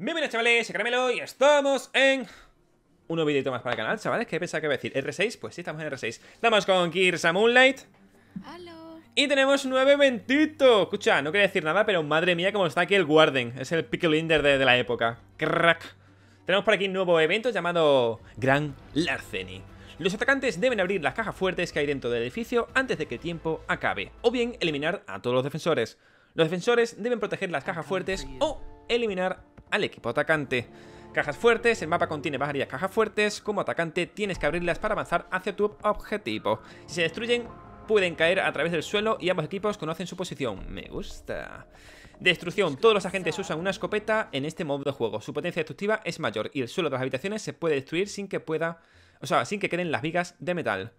Bienvenidos chavales, Caramelo y estamos en... Un nuevo videito más para el canal, chavales, que pensaba que iba a decir R6, pues sí, estamos en R6 Estamos con Kirsa Moonlight Hello. Y tenemos un nuevo eventito Escucha, no quería decir nada, pero madre mía como está aquí el Warden Es el Pickle de, de la época Crack Tenemos por aquí un nuevo evento llamado Gran Larceny los atacantes deben abrir las cajas fuertes que hay dentro del edificio antes de que el tiempo acabe, o bien eliminar a todos los defensores. Los defensores deben proteger las cajas fuertes o eliminar al equipo atacante. Cajas fuertes, el mapa contiene varias cajas fuertes, como atacante tienes que abrirlas para avanzar hacia tu objetivo. Si se destruyen, pueden caer a través del suelo y ambos equipos conocen su posición. Me gusta. Destrucción. Todos los agentes usan una escopeta en este modo de juego. Su potencia destructiva es mayor y el suelo de las habitaciones se puede destruir sin que pueda... O sea, sin que queden las vigas de metal.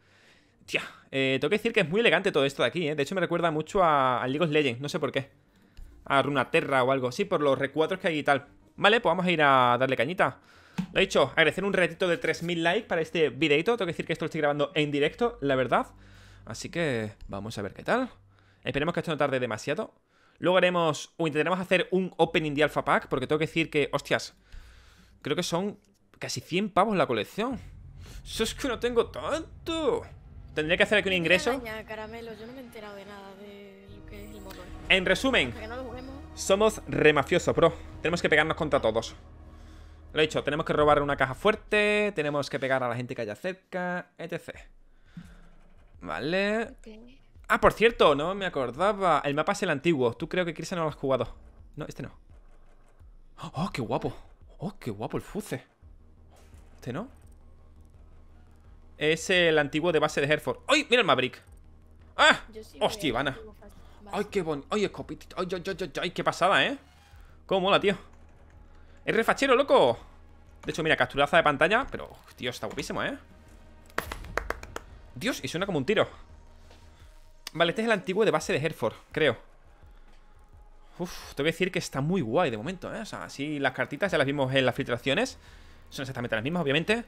Tía, eh, tengo que decir que es muy elegante todo esto de aquí, eh. De hecho me recuerda mucho a, League of Legends, no sé por qué. A Terra o algo. Sí, por los recuadros que hay y tal. Vale, pues vamos a ir a darle cañita. Lo he dicho, agradecer un ratito de 3000 likes para este videito. Tengo que decir que esto lo estoy grabando en directo, la verdad. Así que vamos a ver qué tal. Esperemos que esto no tarde demasiado. Luego haremos, o intentaremos hacer un opening de Alpha Pack, porque tengo que decir que, hostias, creo que son casi 100 pavos la colección. Eso es que no tengo tanto. Tendría que hacer aquí un ingreso. En resumen, somos remafioso, bro Tenemos que pegarnos contra todos. Lo he dicho, tenemos que robar una caja fuerte, tenemos que pegar a la gente que haya cerca, etc. Vale. Ah, por cierto, no me acordaba. El mapa es el antiguo. Tú creo que Chris no lo has jugado. No, este no. Oh, qué guapo. Oh, qué guapo el fuce. Este no. Es el antiguo de base de Hereford. ¡Ay! Mira el Maverick. ¡Ah! Hostia, Ivana. Ay, qué bonito. Ay, escopitito. Ay, ay, ay, ay, qué pasada, ¿eh? Cómo mola, tío. Es refachero, loco. De hecho, mira, capturaza de pantalla. Pero, tío, está guapísimo, ¿eh? Dios, y suena como un tiro. Vale, este es el antiguo de base de Hereford, creo. Uf, te voy a decir que está muy guay de momento, ¿eh? O sea, así las cartitas ya las vimos en las filtraciones. Son exactamente las mismas, obviamente.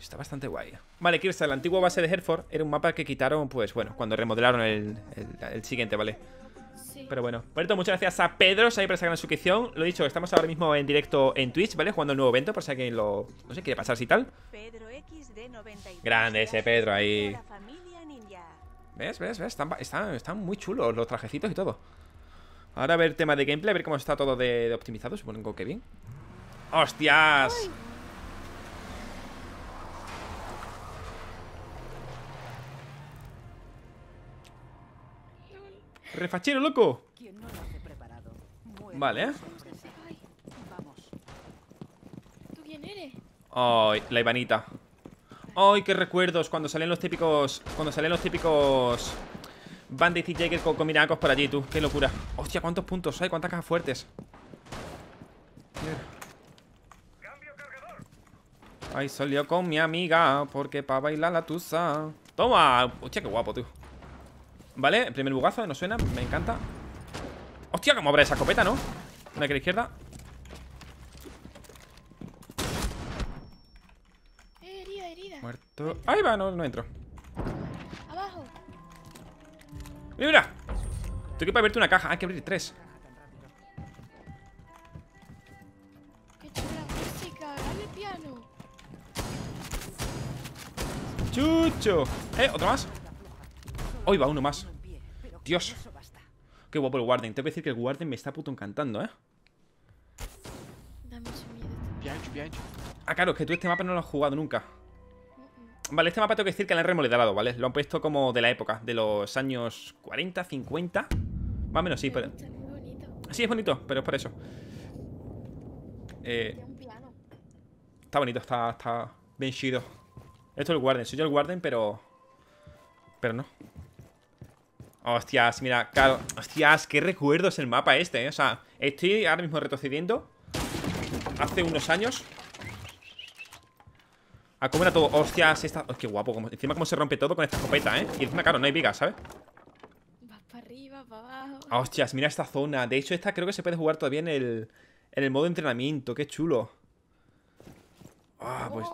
Está bastante guay. Vale, Kirsta, la antigua base de Hereford era un mapa que quitaron, pues bueno, cuando remodelaron el, siguiente, ¿vale? Pero bueno, por esto, muchas gracias a Pedro hay por esa gran suscripción. Lo dicho, estamos ahora mismo en directo en Twitch, ¿vale? Jugando el nuevo evento, por si alguien lo. No sé, quiere pasar si tal. Pedro Grande ese Pedro ahí. ¿Ves? ¿Ves? ¿Ves? Están, están, muy chulos los trajecitos y todo. Ahora a ver tema de gameplay, a ver cómo está todo de, optimizado. Supongo que bien. ¡Hostias! ¡Refachero, loco! Vale, ¿eh? Ay, la Ivanita. Ay, qué recuerdos cuando salen los típicos... Cuando salen los típicos... Bandits y jakers con, miracos por allí, tú. Qué locura. Hostia, cuántos puntos hay, cuántas cajas fuertes. Ay, salió con mi amiga porque para bailar la tuza Toma. Hostia, qué guapo, tú. Vale, el primer bugazo, no suena, me encanta Hostia, cómo abre esa escopeta, ¿no? Una que a la izquierda eh, herida, Muerto. Ahí va, no, no entro. Abajo. Mira, Tengo que abrirte una caja. Hay que abrir tres. Qué Chucho. Eh, otro más. Hoy va uno más. Dios. Qué guapo el Warden. Tengo que decir que el Warden me está puto encantando, ¿eh? Ah, claro, es que tú este mapa no lo has jugado nunca. Vale, este mapa tengo que decir que Le han remodelado, ¿vale? Lo han puesto como de la época, de los años 40, 50. Más o menos, sí, pero... Sí, es bonito, pero es por eso. Eh, está bonito, está, está bien chido. Esto es el Warden. Soy yo el Warden, pero... Pero no. Hostias, mira, claro Hostias, qué recuerdo es el mapa este, ¿eh? O sea, estoy ahora mismo retrocediendo Hace unos años A cómo era todo Hostias, esta... qué guapo Encima cómo se rompe todo con esta escopeta, ¿eh? Y encima, claro, no hay vigas, ¿sabes? Vas para arriba, para abajo Hostias, mira esta zona De hecho, esta creo que se puede jugar todavía en el... En el modo entrenamiento, qué chulo Ah, pues...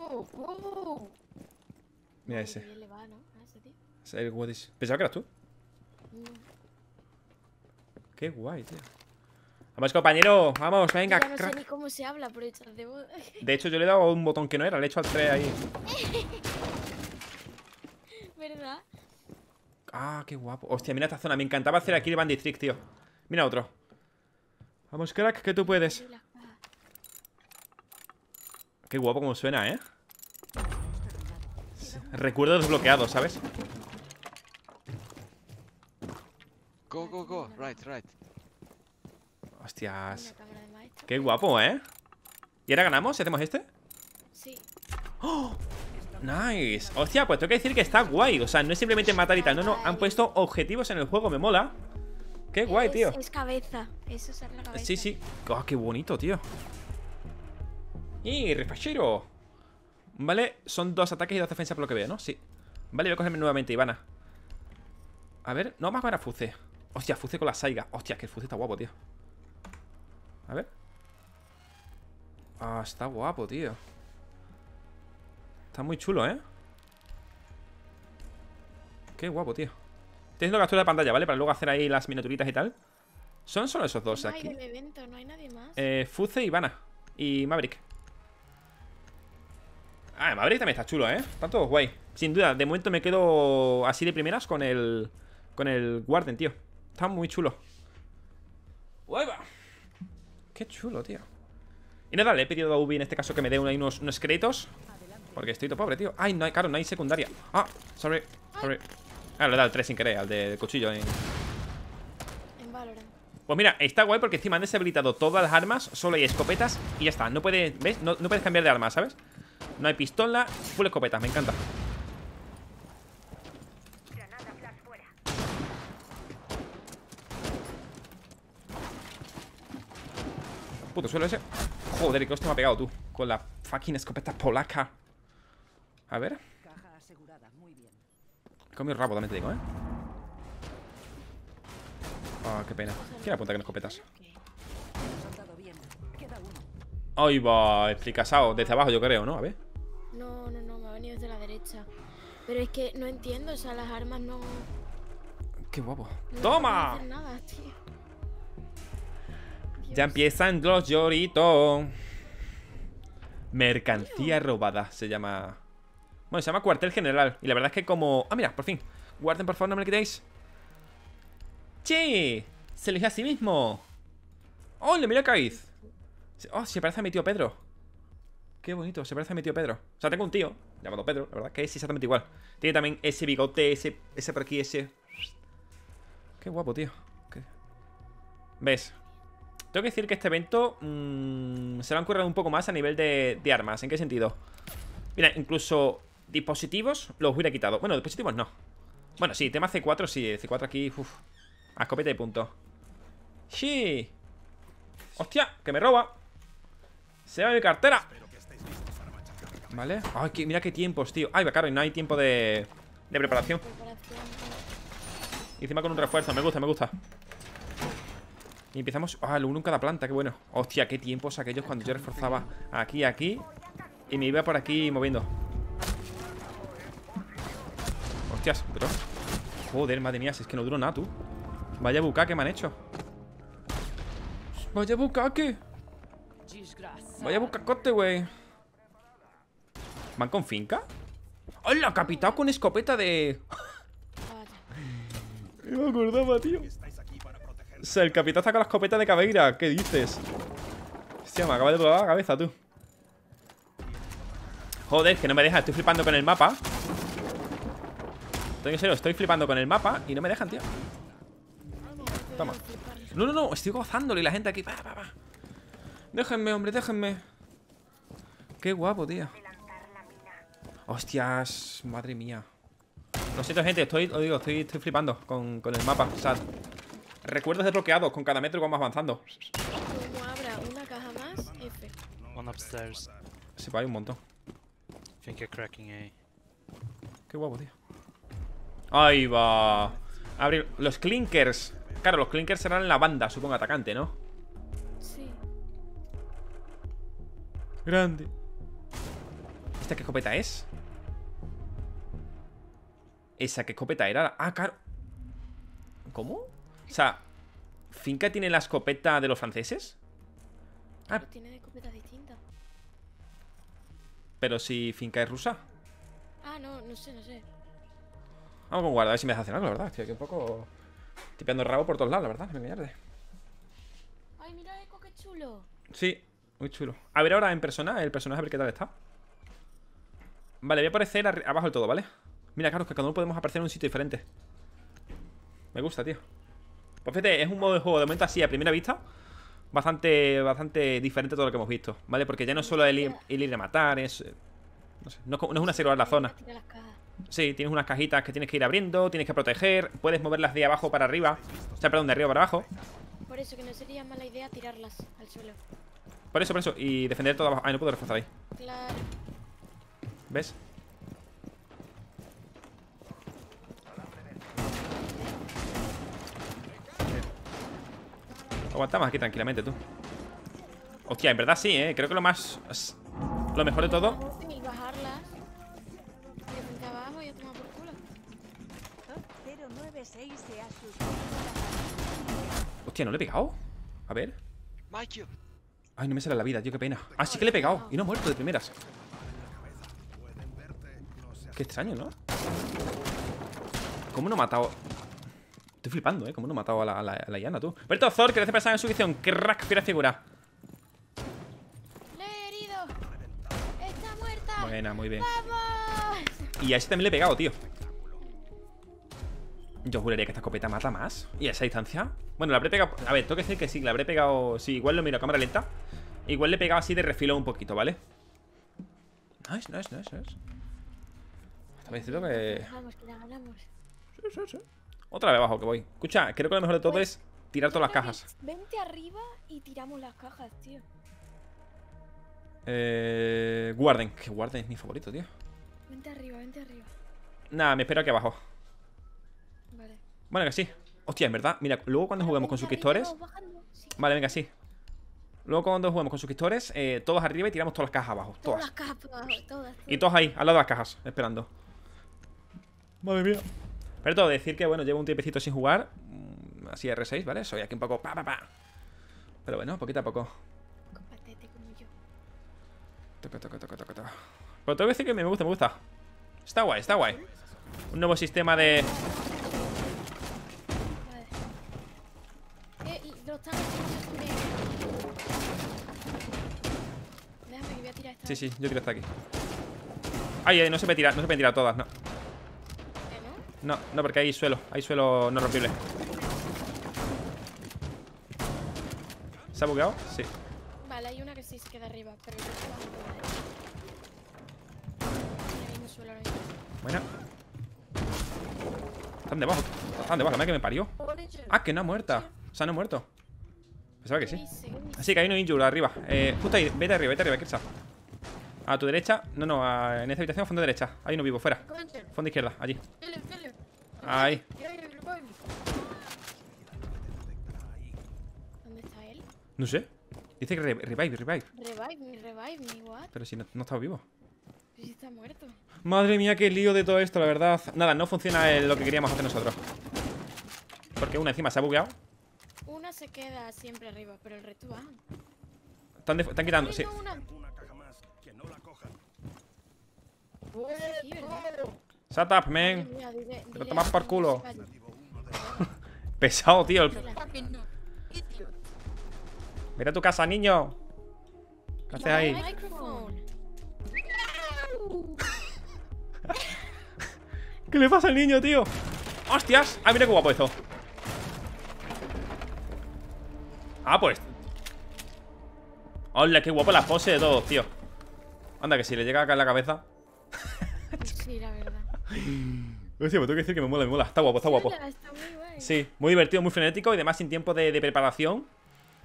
Mira ese. Pensaba que eras tú Qué guay, tío. Vamos, compañero, vamos, venga. no sé ni cómo se habla, por De hecho, yo le he dado un botón que no era, le he hecho al 3 ahí. ¿Verdad? Ah, qué guapo. Hostia, mira esta zona. Me encantaba hacer aquí el Bandit Trick, tío. Mira otro. Vamos, crack, que tú puedes. Qué guapo como suena, ¿eh? Recuerdo desbloqueado, ¿sabes? Hostias. Qué guapo, ¿eh? ¿Y ahora ganamos si hacemos este? Sí. ¡Oh! Nice. Hostia, pues tengo que decir que está guay. O sea, no es simplemente matar y tal. No, no. Han puesto objetivos en el juego. Me mola. Qué guay, tío. Es, la cabeza. Sí, sí. Oh, qué bonito, tío. ¡Y refachero! Vale, son dos ataques y dos defensas por lo que veo, ¿no? Sí. Vale, voy a cogerme nuevamente, Ivana. A ver, no más fuce Hostia, Fuce con la Saiga. Hostia, que el está guapo, tío. A ver. Ah, está guapo, tío. Está muy chulo, ¿eh? Qué guapo, tío. Estoy haciendo captura de pantalla, ¿vale? Para luego hacer ahí las miniaturitas y tal. Son solo esos dos aquí. Hay Eh, Fuce, y Vana. Y Maverick. Ah, Maverick también está chulo, ¿eh? Están todos guay. Sin duda, de momento me quedo así de primeras con el... Con el Warden, tío. Está muy chulo. ¡Hueva! Qué chulo, tío. Y nada, le he pedido a Ubi en este caso que me dé unos, unos créditos. Porque estoy todo pobre, tío. Ay, no hay, claro, no hay secundaria. Ah, sorry, sorry. Ah, le he dado el 3 sin querer, al de, del cuchillo. Eh. Pues mira, está guay porque encima han deshabilitado todas las armas, solo hay escopetas y ya está. No puedes, ¿ves? No, puedes cambiar de arma, ¿sabes? No hay pistola, full escopetas, me encanta. Puto suelo ese. Joder, que hostia me ha pegado tú. Con la fucking escopeta polaca. A ver. He comido rabo, también te digo, ¿eh? Ah, qué pena. ¿Quién apunta con escopetas? Ahí va, explicasado. Desde abajo, yo creo, ¿no? A ver. No, no, no, me ha venido desde la derecha. Pero es que no entiendo, o sea, las armas no. Qué guapo. ¡Toma! nada, tío. Ya empiezan los lloritos. Mercancía robada se llama... Bueno, se llama cuartel general. Y la verdad es que como... Ah, mira, por fin. Guarden, por favor, no me lo quitéis. ¡Che! Se elige a sí mismo. ¡Hola, oh, mira Caiz! ¡Oh, se parece a mi tío Pedro! ¡Qué bonito! Se parece a mi tío Pedro. O sea, tengo un tío llamado Pedro. La verdad que es exactamente igual. Tiene también ese bigote, ese, ese por aquí, ese... ¡Qué guapo, tío! ¿Qué... ¿Ves? Tengo que decir que este evento mm, se lo han currado un poco más a nivel de, armas. ¿En qué sentido? Mira, incluso dispositivos los hubiera quitado. Bueno, dispositivos no. Bueno, sí, tema C4, sí. C4 aquí, uff. A escopeta y punto. ¡Sí! ¡Hostia! ¡Que me roba! ¡Se va mi cartera! Vale. Ay, mira qué tiempos, tío. Ay, va caro, y no hay tiempo de, de preparación. Y encima con un refuerzo. Me gusta, me gusta. Y empezamos... Ah, lo uno en cada planta, qué bueno Hostia, qué tiempos aquellos cuando yo reforzaba Aquí, aquí Y me iba por aquí moviendo Hostias, pero... Joder, madre mía, si es que no duró nada, tú Vaya bucaque me han hecho Vaya bucaque Vaya bucacote, güey ¿Van con finca? ¡Hola! Capitado con escopeta de... me acordaba, tío el capitán está con la escopeta de caveira. ¿Qué dices? Hostia, me acaba de probar la cabeza, tú. Joder, que no me deja. Estoy flipando con el mapa. Tengo que ser, estoy flipando con el mapa y no me dejan, tío. Toma. No, no, no, estoy gozándolo y la gente aquí. Déjenme, hombre, déjenme. Qué guapo, tío. Hostias, madre mía. Lo siento, gente, estoy, os digo, estoy, estoy flipando con, con el mapa. O Recuerdos desbloqueados. Con cada metro vamos avanzando. Se va, hay un montón. Qué guapo, tío. Ahí va. Abrir. Los clinkers. Claro, los clinkers serán la banda, supongo, atacante, ¿no? Sí. Grande. ¿Esta qué escopeta es? ¿Esa qué escopeta era? Ah, claro. ¿Cómo? O sea, ¿Finca tiene la escopeta de los franceses? Ah. Pero tiene escopetas distintas Pero si Finca es rusa. Ah, no, no sé, no sé. Vamos con guarda, a ver si me hace algo, la verdad. Estoy aquí un poco... tipeando rabo por todos lados, la verdad. Me mierde. Ay, mira Eco, qué chulo. Sí, muy chulo. A ver ahora en persona, el personaje, a ver qué tal está. Vale, voy a aparecer abajo del todo, ¿vale? Mira, claro, que cada uno podemos aparecer en un sitio diferente. Me gusta, tío. Pues fíjate, es un modo de juego de momento así a primera vista Bastante, bastante diferente a todo lo que hemos visto ¿Vale? Porque ya no es solo el ir, a matar Es... Eh, no, sé, no, es una celular la zona Sí, tienes unas cajitas que tienes que ir abriendo Tienes que proteger Puedes moverlas de abajo para arriba O sea, perdón, de arriba para abajo Por eso, que no sería mala idea tirarlas al suelo Por eso, por eso Y defender todo abajo Ay, ah, no puedo reforzar ahí ¿Ves? Aguantamos aquí tranquilamente, tú Hostia, en verdad sí, ¿eh? Creo que lo más... Lo mejor de todo... Hostia, ¿no le he pegado? A ver. Ay, no me sale la vida, tío, qué pena. Ah, sí que le he pegado. Y no ha muerto de primeras. Qué extraño, ¿no? ¿Cómo no ha matado Estoy flipando, ¿eh? Cómo no he matado a la, a la, a la llana, tú. Berto Zor, que le se pensar en su visión. Crack, fiera figura. Le he herido. Está muerta. Buena, muy bien. ¡Vamos! Y a ese también le he pegado, tío. Yo juraría que esta escopeta mata más. ¿Y a esa distancia? Bueno, la habré pegado... A ver, tengo que decir que sí, la habré pegado... Sí, igual lo miro a cámara lenta. Igual le he pegado así de refilón un poquito, ¿vale? No es, no es, no es, no es. que... Vamos, que la ganamos. Sí, sí, sí. Otra vez abajo que voy. Escucha, creo que lo mejor de todo es tirar todas las cajas. Vente arriba y tiramos las cajas, tío. Eh, guarden, que guarden es mi favorito, tío. Vente arriba, vente arriba. Nah, me espero aquí abajo. Vale. Bueno, que sí. Hostia, en verdad. Mira, luego cuando juguemos con suscriptores. Vale, venga, sí. Luego cuando juguemos con suscriptores, eh, todos arriba y tiramos todas las cajas abajo. Todas. todas. todas, Y todos ahí, al lado de las cajas, esperando. Madre mía. Pero todo, decir que, bueno, llevo un tiempecito sin jugar. Mm, así R6, ¿vale? Soy aquí un poco pa, pa, pa. Pero bueno, poquito a poco. Compatete Toca, Pero tengo que decir que me gusta, me gusta. Está guay, está guay. Un nuevo sistema de... Eh, a tirar Sí, sí, yo tiro hasta aquí. Ay, ay, no se me tira, no se me tira todas, no. No, no, porque hay suelo Hay suelo no rompible ¿Se ha bugueado? Sí Vale, hay una que sí se queda arriba Pero yo no suelo Buena Están debajo Están debajo, la que me parió Ah, que no ha muerto O sea, no ha muerto Pensaba que sí Así que hay uno injure arriba eh, Justo ahí, vete arriba, vete arriba, Kirsa a tu derecha, no, no, en esta habitación, fondo derecha. Ahí uno vivo, fuera. Fondo izquierda, allí. Ay. ¿Dónde está él? No sé. Dice que revive revive, revive. Revive me, revive me, what? Pero si no, no está vivo. Pues si está muerto. Madre mía, qué lío de todo esto, la verdad. Nada, no funciona lo que queríamos hacer nosotros. Porque una encima se ha bugueado. Una se queda siempre arriba, pero el resto va. Están, están quitando, sí. Shut up, man. Te lo tomas por culo. Pesado, tío. Mira tu casa, niño. ¿Qué haces ahí? ¿Qué le pasa al niño, tío? ¡Hostias! Ah, mira qué guapo eso! Ah, pues. Hola, qué guapo la pose de todos, tío. Anda, que si le llega acá en la cabeza. Sí, la verdad. Hostia, pues tengo que decir que me mola, me mola. Está guapo, está guapo. Sí, muy divertido, muy frenético y además sin tiempo de, preparación.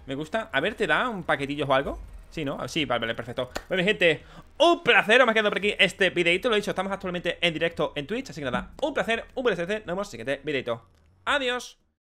Me gusta. A ver, ¿te da un paquetillo o algo? Sí, ¿no? Sí, vale, vale, perfecto. Bueno, gente, un placer. Hemos quedado por aquí este videito. Lo he dicho, estamos actualmente en directo en Twitch. Así que nada, un placer, un placer. Nos vemos en el siguiente videito. Adiós.